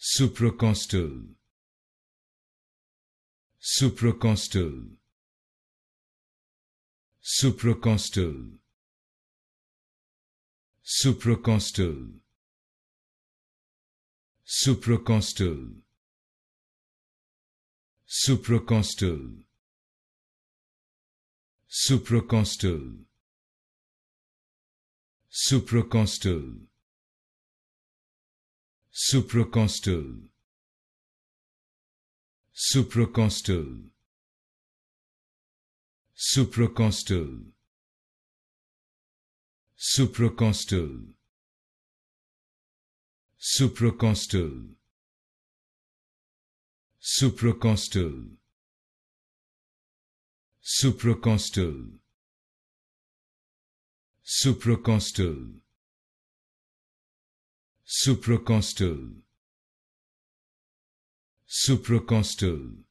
supracostal supracostal supracostal supracostal supracostal supracostal supracostal supracostal supracostal supracostal supracostal supracostal supracostal supracostal supracostal supracostal supracostal supracostal